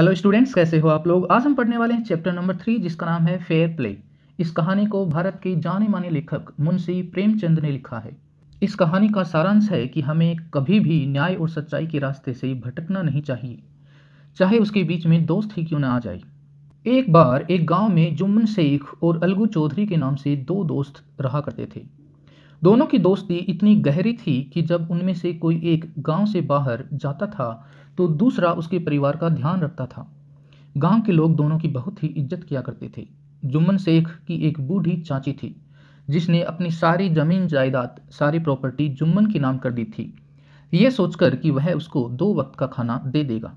Hello students कैसे हो आप लोग आज हम पढ़ने वाले हैं चैप्टर नंबर थ्री जिसका नाम है फेयर प्ले इस कहानी को भारत के जाने माने लेखक मुंशी प्रेमचंद ने लिखा है इस कहानी का सारांश है कि हमें कभी भी न्याय और सच्चाई के रास्ते से भटकना नहीं चाहिए चाहे उसके बीच में दोस्त ही क्यों ना आ जाए एक बार एक गाँव में जुम्मन शेख और अलगू चौधरी के नाम से दो दोस्त रहा करते थे दोनों की दोस्ती इतनी गहरी थी कि जब उनमें से कोई एक गांव से बाहर जाता था तो दूसरा उसके परिवार का ध्यान रखता था गांव के लोग दोनों की बहुत ही इज्जत किया करते थे जुम्मन शेख की एक बूढ़ी चाची थी जिसने अपनी सारी जमीन जायदाद सारी प्रॉपर्टी जुम्मन के नाम कर दी थी ये सोचकर कि वह उसको दो वक्त का खाना दे देगा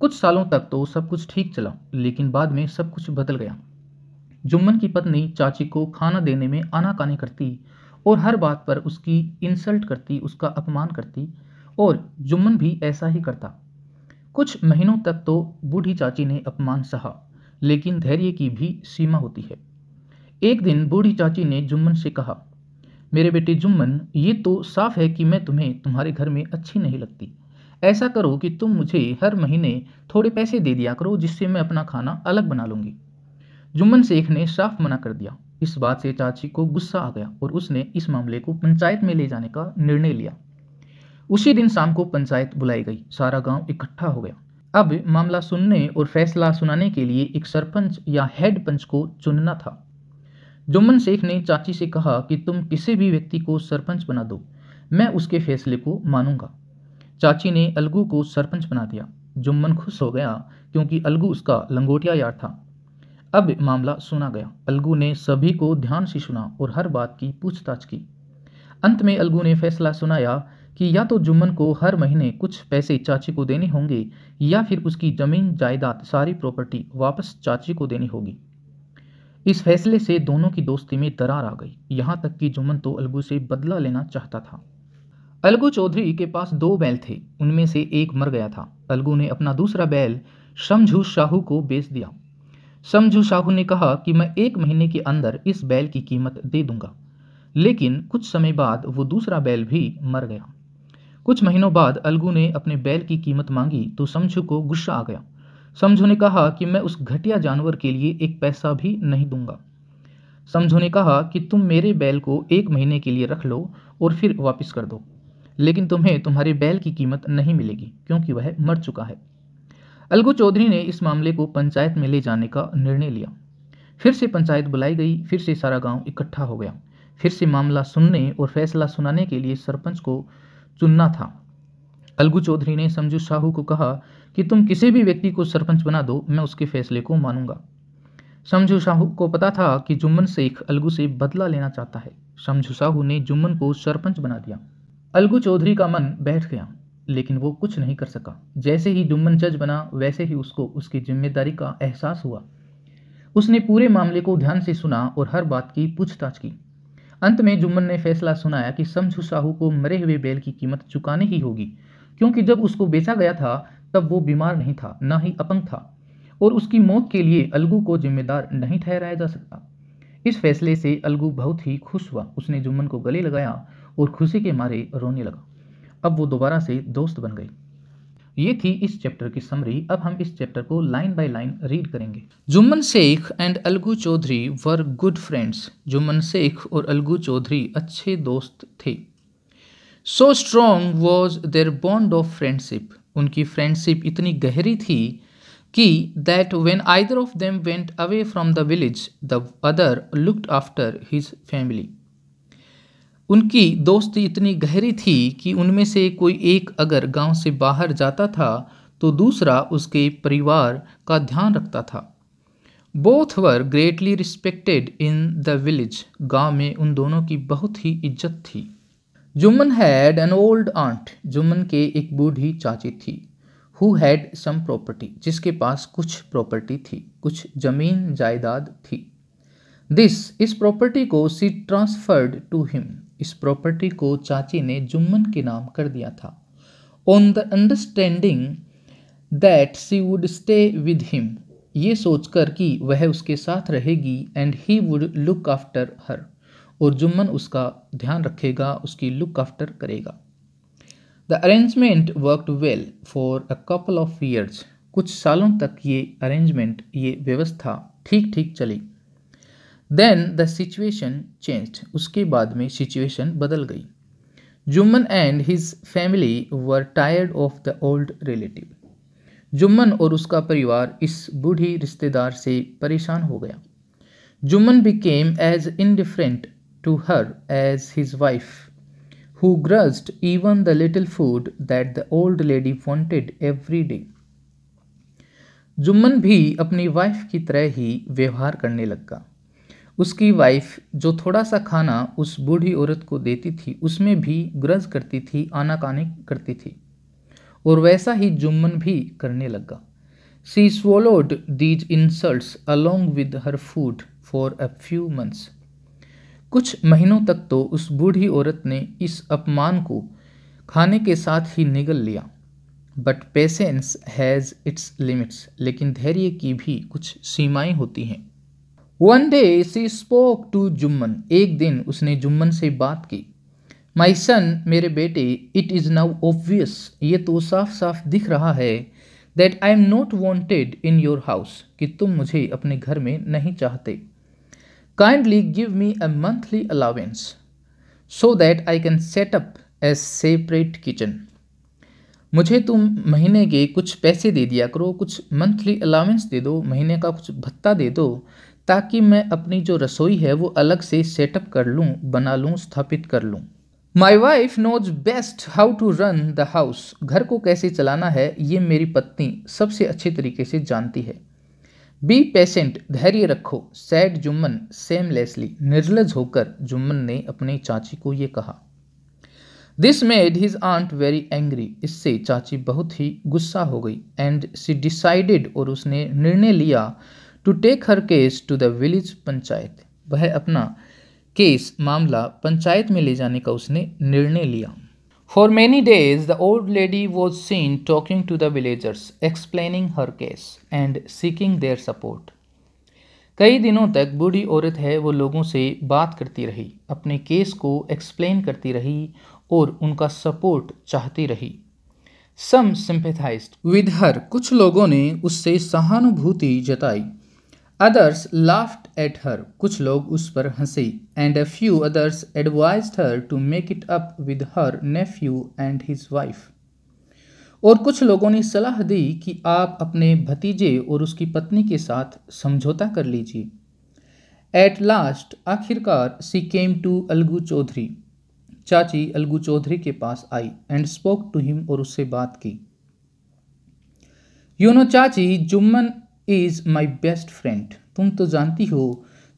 कुछ सालों तक तो सब कुछ ठीक चला लेकिन बाद में सब कुछ बदल गया जुम्मन की पत्नी चाची को खाना देने में आनाकानी करती और हर बात पर उसकी इंसल्ट करती उसका अपमान करती और जुम्मन भी ऐसा ही करता कुछ महीनों तक तो बूढ़ी चाची ने अपमान सहा लेकिन धैर्य की भी सीमा होती है एक दिन बूढ़ी चाची ने जुम्मन से कहा मेरे बेटे जुम्मन ये तो साफ है कि मैं तुम्हें तुम्हारे घर में अच्छी नहीं लगती ऐसा करो कि तुम मुझे हर महीने थोड़े पैसे दे दिया करो जिससे मैं अपना खाना अलग बना लूँगी जुम्मन शेख ने साफ मना कर दिया इस बात से चाची को गुस्सा आ गया और उसने इस मामले को पंचायत में ले जाने का निर्णय लिया उसी दिन शाम को पंचायत बुलाई गई सारा गांव इकट्ठा हो गया अब मामला सुनने और फैसला सुनाने के लिए एक सरपंच या हेड पंच को चुनना था जुम्मन शेख ने चाची से कहा कि तुम किसी भी व्यक्ति को सरपंच बना दो मैं उसके फैसले को मानूंगा चाची ने अलगू को सरपंच बना दिया जुम्मन खुश हो गया क्योंकि अलगू उसका लंगोटिया यार था अब मामला सुना गया अलगू ने सभी को ध्यान से सुना और हर बात की पूछताछ की अंत में अलगू ने फैसला सुनाया कि या तो जुम्मन को हर महीने कुछ पैसे चाची को देने होंगे या फिर उसकी ज़मीन जायदाद सारी प्रॉपर्टी वापस चाची को देनी होगी इस फैसले से दोनों की दोस्ती में दरार आ गई यहाँ तक कि जुम्मन तो अलगू से बदला लेना चाहता था अलगू चौधरी के पास दो बैल थे उनमें से एक मर गया था अलगू ने अपना दूसरा बैल शमझू शाहू को बेच दिया समझू साहू ने कहा कि मैं एक महीने के अंदर इस बैल की कीमत दे दूंगा लेकिन कुछ समय बाद वो दूसरा बैल भी मर गया कुछ महीनों बाद अलगू ने अपने बैल की कीमत मांगी तो समझू को गुस्सा आ गया समझू ने कहा कि मैं उस घटिया जानवर के लिए एक पैसा भी नहीं दूंगा समझू ने कहा कि तुम मेरे बैल को एक महीने के लिए रख लो और फिर वापस कर दो लेकिन तुम्हें तुम्हारे बैल की कीमत नहीं मिलेगी क्योंकि वह मर चुका है अलगू चौधरी ने इस मामले को पंचायत में ले जाने का निर्णय लिया फिर से पंचायत बुलाई गई फिर से सारा गांव इकट्ठा हो गया फिर से मामला सुनने और फैसला सुनाने के लिए सरपंच को चुनना था अलगू चौधरी ने समझू साहू को कहा कि तुम किसी भी व्यक्ति को सरपंच बना दो मैं उसके फैसले को मानूंगा समझू साहू को पता था कि जुम्मन शेख अलगू से बदला लेना चाहता है समझू साहू ने जुम्मन को सरपंच बना दिया अलगू चौधरी का मन बैठ गया लेकिन वो कुछ नहीं कर सका जैसे ही जुम्मन जज बना वैसे ही उसको उसकी जिम्मेदारी का एहसास हुआ उसने पूरे मामले को ध्यान से सुना और हर बात की पूछताछ की अंत में जुम्मन ने फैसला सुनाया कि समझू साहू को मरे हुए बैल की कीमत चुकानी ही होगी क्योंकि जब उसको बेचा गया था तब वो बीमार नहीं था ना ही अपंग था और उसकी मौत के लिए अलगू को जिम्मेदार नहीं ठहराया जा सकता इस फैसले से अलगू बहुत ही खुश हुआ उसने जुम्मन को गले लगाया और खुशी के मारे रोने लगा अब वो दोबारा से दोस्त बन गई ये थी इस चैप्टर की समरी अब हम इस चैप्टर को लाइन बाय लाइन रीड करेंगे Jumman Sheikh and Algu Chaudhary were good friends Jumman Sheikh और अलगू चौधरी अच्छे दोस्त थे so strong was their bond of friendship उनकी फ्रेंडशिप इतनी गहरी थी कि that when either of them went away from the village the other looked after his family उनकी दोस्ती इतनी गहरी थी कि उनमें से कोई एक अगर गांव से बाहर जाता था तो दूसरा उसके परिवार का ध्यान रखता था both were greatly respected in the village गांव में उन दोनों की बहुत ही इज्जत थी Jumman had an old aunt Jumman के एक बूढ़ी चाची थी हु हैड सम प्रॉपर्टी जिसके पास कुछ प्रॉपर्टी थी कुछ ज़मीन जायदाद थी दिस इस प्रॉपर्टी को सी ट्रांसफर्ड टू हिम इस प्रॉपर्टी को चाची ने जुम्मन के नाम कर दिया था on the understanding that she would stay with him ये सोचकर कि वह उसके साथ रहेगी and he would look after her और जुम्मन उसका ध्यान रखेगा उसकी लुक आफ्टर करेगा the arrangement worked well for a couple of years कुछ सालों तक ये अरेंजमेंट ये व्यवस्था ठीक ठीक चली देन द सिचुएशन चेंज उसके बाद में सिचुएशन बदल गई Jumman and his family were tired of the old relative Jumman और उसका परिवार इस बूढ़ी रिश्तेदार से परेशान हो गया Jumman became as indifferent to her as his wife who grudged even the little food that the old lady wanted every day Jumman भी अपनी वाइफ की तरह ही व्यवहार करने लगा उसकी वाइफ जो थोड़ा सा खाना उस बूढ़ी औरत को देती थी उसमें भी ग्रज करती थी आनाकानी करती थी और वैसा ही जुम्मन भी करने लगा she swallowed these insults along with her food for a few months कुछ महीनों तक तो उस बूढ़ी औरत ने इस अपमान को खाने के साथ ही निगल लिया but patience has its limits लेकिन धैर्य की भी कुछ सीमाएं होती हैं one day she spoke to Jumman एक दिन उसने जुम्मन से बात की माई सन मेरे बेटे इट इज़ नाउ ऑब्वियस ये तो साफ साफ दिख रहा है that I am not wanted in your house कि तुम मुझे अपने घर में नहीं चाहते kindly give me a monthly allowance so that I can set up a separate kitchen मुझे तुम महीने के कुछ पैसे दे दिया करो कुछ मंथली अलावेंस दे दो महीने का कुछ भत्ता दे दो ताकि मैं अपनी जो रसोई है वो अलग से सेटअप कर लूँ बना लूँ स्थापित कर लूँ my wife knows best how to run the house घर को कैसे चलाना है ये मेरी पत्नी सबसे अच्छे तरीके से जानती है बी पेशेंट धैर्य रखो सैड जुम्मन सेमलेसली निर्लज होकर जुम्मन ने अपने चाची को ये कहा this made his aunt very angry इससे चाची बहुत ही गुस्सा हो गई एंड सी डिसाइडेड और उसने निर्णय लिया to take her case to the village panchayat वह अपना केस मामला पंचायत में ले जाने का उसने निर्णय लिया for many days the old lady was seen talking to the villagers explaining her case and seeking their support कई दिनों तक बूढ़ी औरत है वो लोगों से बात करती रही अपने केस को एक्सप्लेन करती रही और उनका सपोर्ट चाहती रही सम सिंपेथाइज विद हर कुछ लोगों ने उससे सहानुभूति जताई अदर्स लाफ्ट एट हर कुछ लोग उस पर हंसे and a few others advise her to make it up with her nephew and his wife और कुछ लोगों ने सलाह दी कि आप अपने भतीजे और उसकी पत्नी के साथ समझौता कर लीजिए एट लास्ट आखिरकार she came to Algu Chaudhary चाची अलगू चौधरी के पास आई एंड स्पोक टू हिम और उससे बात की यूनो चाची Jumman is my best friend तुम तो जानती हो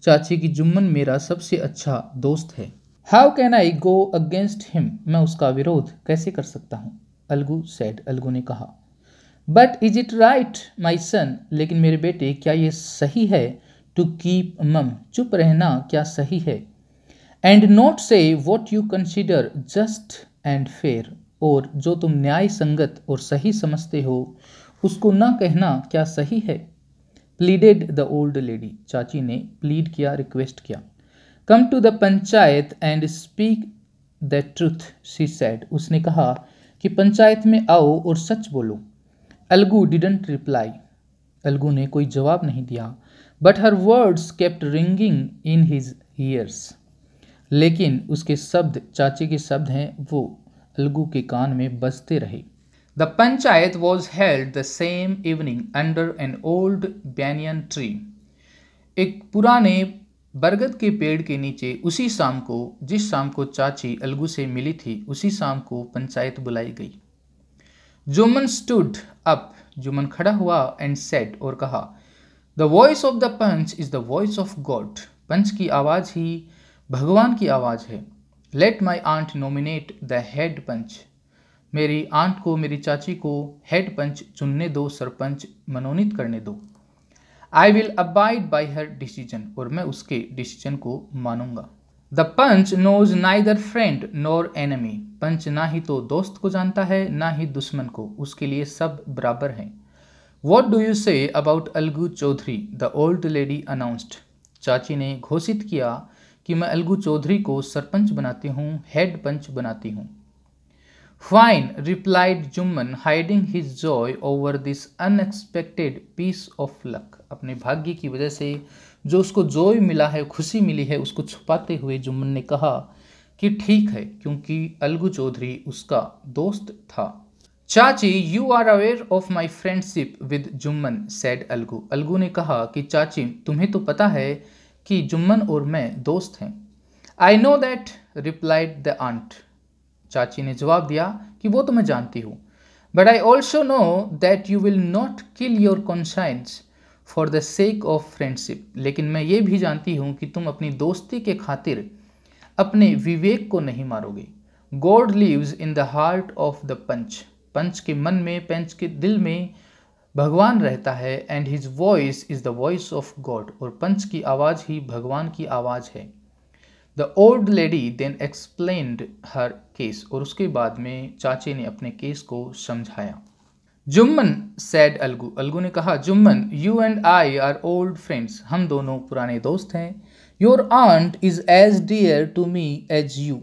चाची की जुम्मन मेरा सबसे अच्छा दोस्त है how can I go against him मैं उसका विरोध कैसे कर सकता हूँ अलगू सेड अलगू ने कहा but is it right my son लेकिन मेरे बेटे क्या ये सही है टू कीप मम चुप रहना क्या सही है and not say what you consider just and fair और जो तुम न्याय संगत और सही समझते हो उसको ना कहना क्या सही है प्लीडेड द ओल्ड लेडी चाची ने प्लीड किया रिक्वेस्ट किया come to the panchayat and speak the truth she said उसने कहा कि पंचायत में आओ और सच बोलो अलगू डिडेंट रिप्लाई अलगू ने कोई जवाब नहीं दिया but her words kept ringing in his ears लेकिन उसके शब्द चाची के शब्द हैं वो अलगू के कान में बजते रहे The panchayat was held the same evening under an old banyan tree. एक पुराने बरगद के पेड़ के नीचे उसी शाम को जिस शाम को चाची अलगू से मिली थी उसी शाम को पंचायत बुलाई गई जुमन स्टूड अप जुमन खड़ा हुआ एंड सेट और कहा the voice of the panch is the voice of God पंच की आवाज़ ही भगवान की आवाज़ है let my aunt nominate the head panch मेरी आंट को मेरी चाची को हेड पंच चुनने दो सरपंच मनोनीत करने दो I will abide by her decision और मैं उसके डिसीजन को मानूंगा the panch knows neither friend nor enemy पंच ना ही तो दोस्त को जानता है ना ही दुश्मन को उसके लिए सब बराबर हैं what do you say about Algu Chaudhary the old lady announced चाची ने घोषित किया कि मैं अलगू चौधरी को सरपंच बनाती हूँ हेड पंच बनाती हूँ Fine, replied Jumman hiding his joy over this unexpected piece of luck अपने भाग्य की वजह से जो उसको जॉय मिला है खुशी मिली है उसको छुपाते हुए जुम्मन ने कहा कि ठीक है क्योंकि अलगू चौधरी उसका दोस्त था चाची you are aware of my friendship with Jumman said Algu Algu ने कहा कि चाची तुम्हें तो पता है कि जुम्मन और मैं दोस्त हैं I know that replied the aunt चाची ने जवाब दिया कि वो तो मैं जानती हूँ but I also know that you will not kill your conscience for the sake of friendship लेकिन मैं ये भी जानती हूँ कि तुम अपनी दोस्ती के खातिर अपने विवेक को नहीं मारोगे God lives in the heart of the panch पंच के मन में पंच के दिल में भगवान रहता है and his voice is the voice of God और पंच की आवाज़ ही भगवान की आवाज़ है the old lady then explained her case और उसके बाद में चाचे ने अपने केस को समझाया जुम्मन सैड अलगू अलगू ने कहा Jumman you and I are old friends हम दोनों पुराने दोस्त हैं your aunt is as dear to me as you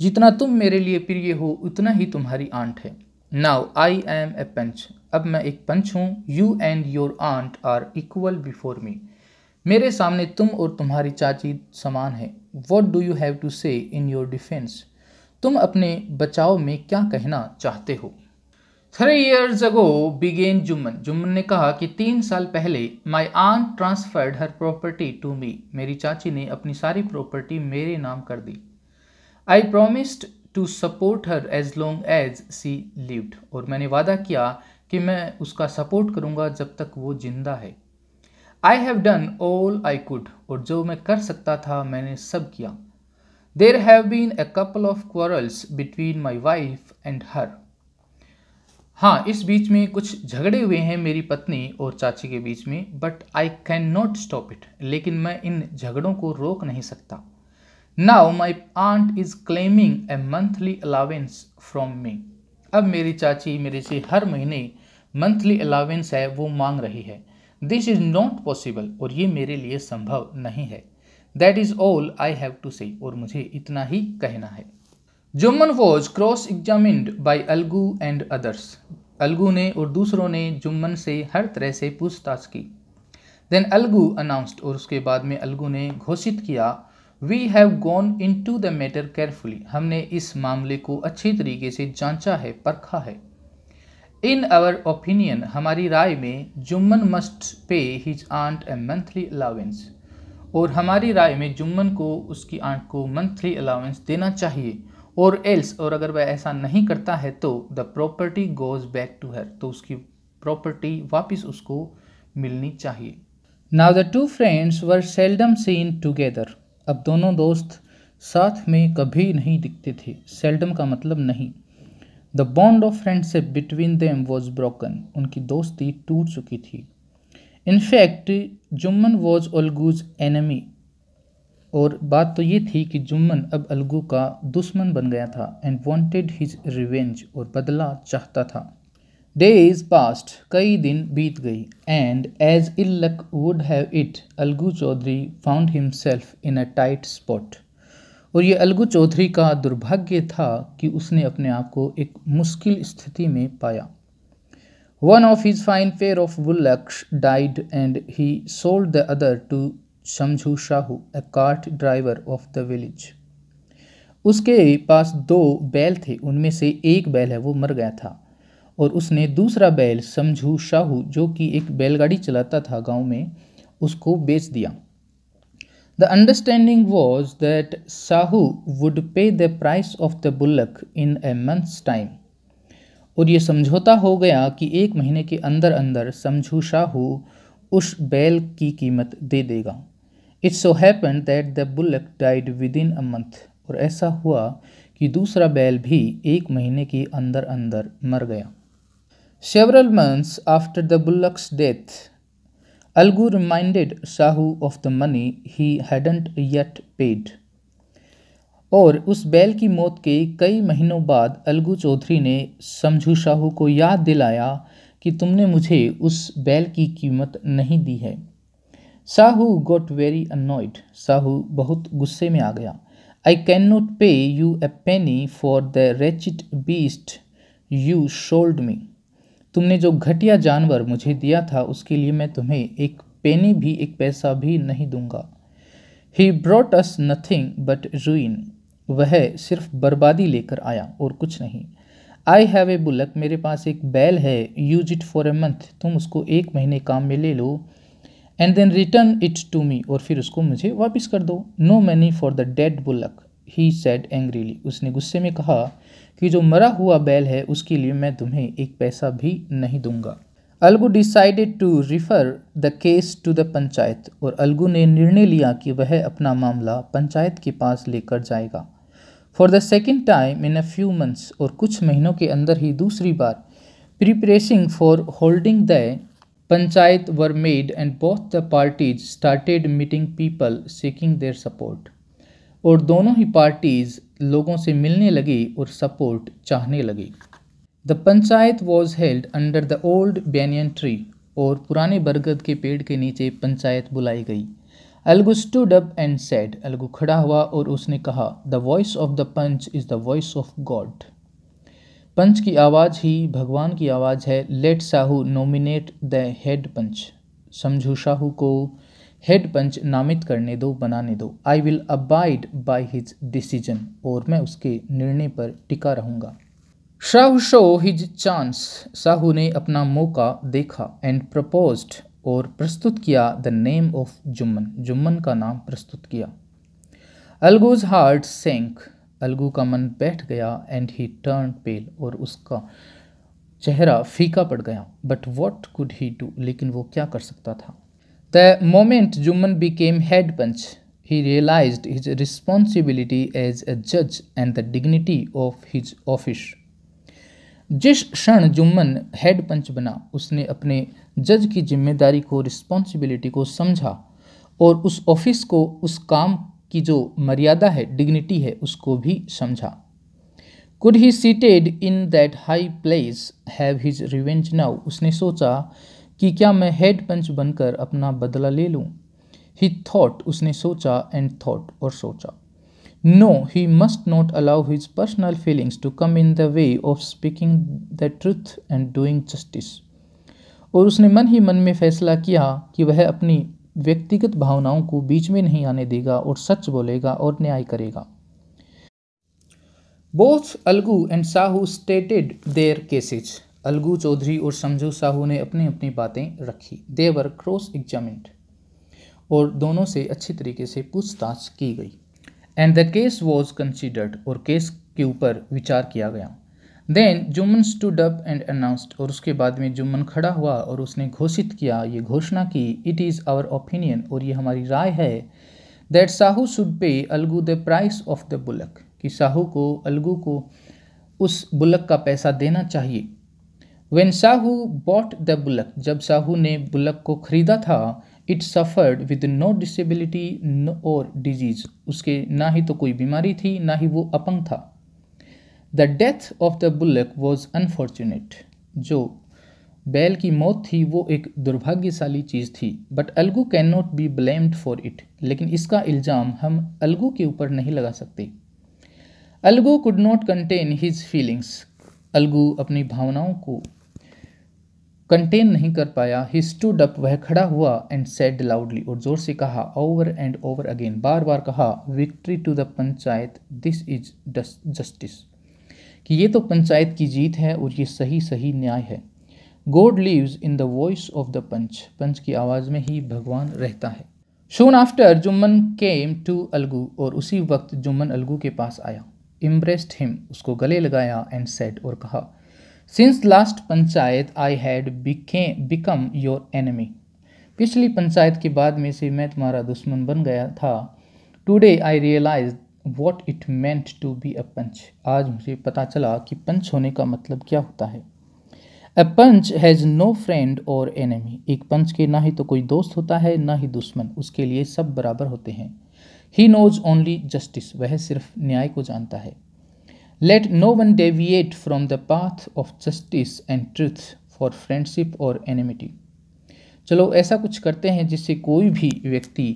जितना तुम मेरे लिए प्रिय हो उतना ही तुम्हारी आंट है नाउ आई एम ए पंच अब मैं एक पंच हूँ you and your aunt are equal before me मेरे सामने तुम और तुम्हारी चाची समान है what do you have to say in your defence तुम अपने बचाव में क्या कहना चाहते हो three years ago began Jumman Jumman ने कहा कि तीन साल पहले my aunt transferred her property to me मेरी चाची ने अपनी सारी प्रॉपर्टी मेरे नाम कर दी I promised to support her as long as she lived और मैंने वादा किया कि मैं उसका सपोर्ट करूँगा जब तक वो जिंदा है I have done all I could और जो मैं कर सकता था मैंने सब किया there have been a couple of quarrels between my wife and her हाँ इस बीच में कुछ झगड़े हुए हैं मेरी पत्नी और चाची के बीच में but I can not stop it लेकिन मैं इन झगड़ों को रोक नहीं सकता now my aunt is claiming a monthly allowance from me अब मेरी चाची मेरे से हर महीने मंथली अलावेंस है वो मांग रही है दिस इज़ नॉट पॉसिबल और ये मेरे लिए संभव नहीं है that is all I have to say और मुझे इतना ही कहना है Jumman was cross examined by Algu and others Algu ने और दूसरों ने जुम्मन से हर तरह से पूछताछ की देन अलगू अनाउंस्ड और उसके बाद में अलगू ने घोषित किया we have gone into the matter carefully हमने इस मामले को अच्छे तरीके से जांचा है परखा है इन आवर ओपिनियन हमारी राय में Jumman must pay his aunt a monthly allowance और हमारी राय में जुम्मन को उसकी आंट को मंथली अलावेंस देना चाहिए और एल्स और अगर वह ऐसा नहीं करता है तो the property goes back to her तो उसकी प्रॉपर्टी वापस उसको मिलनी चाहिए now the two friends were seldom seen together अब दोनों दोस्त साथ में कभी नहीं दिखते थे सेल्डम का मतलब नहीं the bond of friendship between them was broken उनकी दोस्ती टूट चुकी थी in fact Jumman was Algu's enemy और बात तो ये थी कि जुम्मन अब अलगू का दुश्मन बन गया था एंड वॉन्टेड हिज रिवेंज और बदला चाहता था डे इज़ पास्ट कई दिन बीत गई and as ill luck would have it Algu Chaudhary found himself in a tight spot और ये अलगू चौधरी का दुर्भाग्य था कि उसने अपने आप को एक मुश्किल स्थिति में पाया one of his fine pair of bullocks died and he sold the other to Samjhu Sahu a cart driver of the village उसके पास दो बैल थे उनमें से एक बैल है वो मर गया था और उसने दूसरा बैल समझू शाहू जो कि एक बैलगाड़ी चलाता था गांव में उसको बेच दिया The understanding was that Sahu would pay the price of the bullock in a month's time. और ये समझौता हो गया कि एक महीने के अंदर अंदर समझू शाहू उस बैल की कीमत दे देगा it's so happen that the bullock died within a month और ऐसा हुआ कि दूसरा बैल भी एक महीने के अंदर अंदर मर गया several months after the bullock's death Algu reminded Sahu of the money he hadn't yet paid. और उस बैल की मौत के कई महीनों बाद अलगू चौधरी ने समझू शाहू को याद दिलाया कि तुमने मुझे उस बैल की कीमत नहीं दी है Sahu got very annoyed Sahu बहुत गुस्से में आ गया I can not pay you a penny for the wretched beast you sold me तुमने जो घटिया जानवर मुझे दिया था उसके लिए मैं तुम्हें एक पेनी भी एक पैसा भी नहीं दूंगा he brought us nothing but ruin वह सिर्फ बर्बादी लेकर आया और कुछ नहीं आई हैव ए बुलक मेरे पास एक बैल है use it for a month तुम उसको एक महीने काम में ले लो and then return it to me और फिर उसको मुझे वापस कर दो no money for the dead bullock he said angrily उसने गुस्से में कहा कि जो मरा हुआ बैल है उसके लिए मैं तुम्हें एक पैसा भी नहीं दूंगा Algu decided to refer the case to the panchayat और अलगू ने निर्णय लिया कि वह अपना मामला पंचायत के पास लेकर जाएगा for the second time in a few months और कुछ महीनों के अंदर ही दूसरी बार preparations for holding the panchayat were made and both the parties started meeting people seeking their support और दोनों ही पार्टीज़ लोगों से मिलने लगी और सपोर्ट चाहने लगी the panchayat was held under the old banyan tree और पुराने बरगद के पेड़ के नीचे पंचायत बुलाई गई Algu stood up and said Algu खड़ा हुआ और उसने कहा the voice of the panch is the voice of God पंच की आवाज़ ही भगवान की आवाज़ है let Sahu nominate the head panch Samjhu Sahu को हेड पंच नामित करने दो बनाने दो I will abide by his decision और मैं उसके निर्णय पर टिका रहूँगा Sahu saw his chance Sahu ने अपना मौका देखा एंड प्रपोज और प्रस्तुत किया the name of Jumman Jumman का नाम प्रस्तुत किया अलगूज हार्ट सेंक अलगू का मन बैठ गया एंड ही टर्न पेल और उसका चेहरा फीका पड़ गया but what could he do लेकिन वो क्या कर सकता था The moment Juman became head punch, he realized his responsibility as a judge and the dignity of his office. जिस क्षण जुम्मन हेड पंच बना उसने अपने जज की जिम्मेदारी को रिस्पॉन्सिबिलिटी को समझा और उस ऑफिस को उस काम की जो मर्यादा है डिग्निटी है उसको भी समझा could he seated in that high place have his revenge now उसने सोचा कि क्या मैं हेड पंच बनकर अपना बदला ले लूं? ही थॉट उसने सोचा एंड थॉट और सोचा no he must not allow his personal feelings to come in the way of speaking the truth and doing justice और उसने मन ही मन में फैसला किया कि वह अपनी व्यक्तिगत भावनाओं को बीच में नहीं आने देगा और सच बोलेगा और न्याय करेगा both Algu and Sahu stated their cases Algu Chaudhary और समझू साहू ने अपनी अपनी बातें रखी देवर क्रॉस एग्जामिन्ड और दोनों से अच्छी तरीके से पूछताछ की गई and the case was considered और केस के ऊपर विचार किया गया then Jumman stood up and announced और उसके बाद में जुम्मन खड़ा हुआ और उसने घोषित किया ये घोषणा की इट इज़ आवर ओपिनियन और ये हमारी राय है that Sahu should pay Algu the price of the bullock कि साहू को अलगू को उस बुलक का पैसा देना चाहिए when Sahu bought the bullock जब साहू ने बुलक को खरीदा था it suffered with no disability or disease उसके ना ही तो कोई बीमारी थी ना ही वो अपंग था the death of the bullock was unfortunate जो बैल की मौत थी वो एक दुर्भाग्यशाली चीज़ थी but Algu can not be blamed for it लेकिन इसका इल्ज़ाम हम अलगू के ऊपर नहीं लगा सकते Algu could not contain his feelings Algu अपनी भावनाओं को कंटेन नहीं कर पाया ही स्टूड अप वह खड़ा हुआ एंड सेड लाउडली और जोर से कहा ओवर एंड ओवर अगेन बार बार कहा victory to the panchayat this is justice कि ये तो पंचायत की जीत है और ये सही सही न्याय है God lives in the voice of the panch panch की आवाज़ में ही भगवान रहता है soon after Jumman came to Algu और उसी वक्त जुम्मन अलगू के पास आया इम्ब्रेस्ड हिम उसको गले लगाया एंड सेट और कहा since last panchayat I had become your enemy पिछली पंचायत के बाद में से मैं तुम्हारा दुश्मन बन गया था today I realise what it meant to be a panch आज मुझे पता चला कि पंच होने का मतलब क्या होता है a panch has no friend or enemy एक पंच के ना ही तो कोई दोस्त होता है ना ही दुश्मन उसके लिए सब बराबर होते हैं ही नोज ओनली जस्टिस वह सिर्फ न्याय को जानता है let no one deviate from the path of justice and truth for friendship or enmity चलो ऐसा कुछ करते हैं जिससे कोई भी व्यक्ति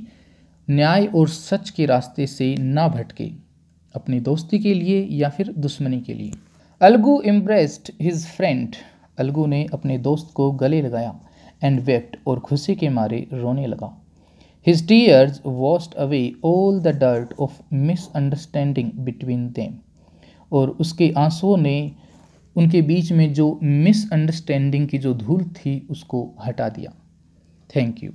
न्याय और सच के रास्ते से ना भटके अपनी दोस्ती के लिए या फिर दुश्मनी के लिए Algu embraced his friend Algu ने अपने दोस्त को गले लगाया एंड वेप्ट और खुशी के मारे रोने लगा His tears washed away all the dirt of misunderstanding between them. और उसके आंसुओं ने उनके बीच में जो मिसअंडरस्टैंडिंग की जो धूल थी उसको हटा दिया थैंक यू